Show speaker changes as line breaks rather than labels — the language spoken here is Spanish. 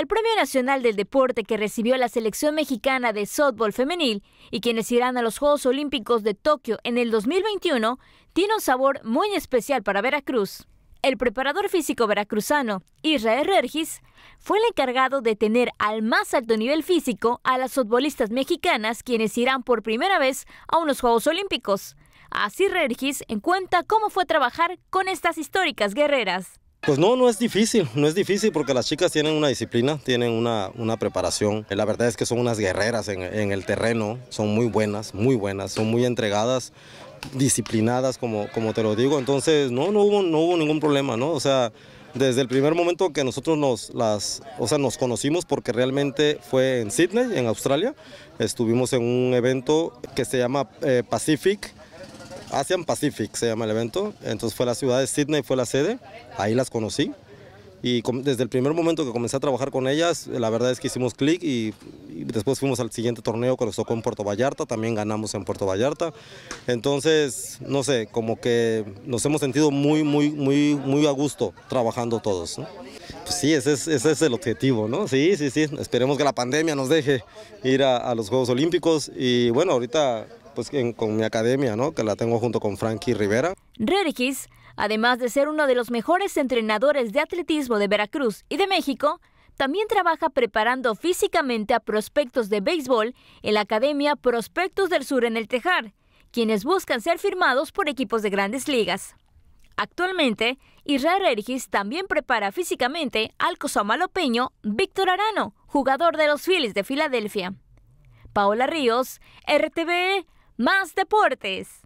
El Premio Nacional del Deporte que recibió la selección mexicana de softball femenil y quienes irán a los Juegos Olímpicos de Tokio en el 2021 tiene un sabor muy especial para Veracruz. El preparador físico veracruzano Israel Regis fue el encargado de tener al más alto nivel físico a las futbolistas mexicanas quienes irán por primera vez a unos Juegos Olímpicos. Así Regis en cuenta cómo fue trabajar con estas históricas guerreras.
Pues no, no es difícil, no es difícil porque las chicas tienen una disciplina, tienen una, una preparación. La verdad es que son unas guerreras en, el terreno, son muy buenas, muy buenas, son muy entregadas, disciplinadas, como, como te lo digo. Entonces, no, no hubo, no hubo ningún problema, ¿no? O sea, desde el primer momento que nosotros nos, las, o sea, nos conocimos, porque realmente fue en Sydney, en Australia, estuvimos en un evento que se llama eh, Pacific Asian Pacific se llama el evento, entonces fue la ciudad de Sydney, fue la sede, ahí las conocí y desde el primer momento que comencé a trabajar con ellas, la verdad es que hicimos clic y, después fuimos al siguiente torneo que nos tocó en Puerto Vallarta, también ganamos en Puerto Vallarta. Entonces, no sé, como que nos hemos sentido muy, muy, muy, muy a gusto trabajando todos. Pues sí, ese es, ese es, el objetivo, ¿no? Sí, sí, sí, esperemos que la pandemia nos deje ir a los Juegos Olímpicos y bueno, ahorita pues con mi academia, ¿no? que la tengo junto con Frankie Rivera.
Rerigis, además de ser uno de los mejores entrenadores de atletismo de Veracruz y de México, también trabaja preparando físicamente a prospectos de béisbol en la Academia Prospectos del Sur en el Tejar, quienes buscan ser firmados por equipos de grandes ligas. Actualmente, Israel Ergis también prepara físicamente al cosomalopeño Víctor Arano, jugador de los Phillies de Filadelfia. Paola Ríos, RTVE, más deportes.